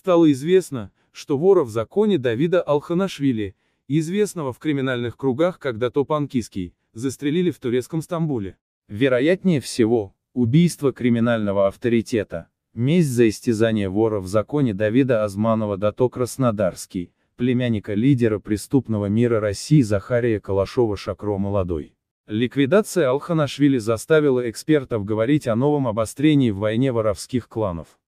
стало известно, что вора в законе Давида Алханашвили, известного в криминальных кругах как Датоп Анкиский, застрелили в турецком Стамбуле. Вероятнее всего, убийство криминального авторитета, месть за истязание вора в законе Давида Азманова Дато Краснодарский, племянника лидера преступного мира России Захария Калашова Шакро Молодой. Ликвидация Алханашвили заставила экспертов говорить о новом обострении в войне воровских кланов.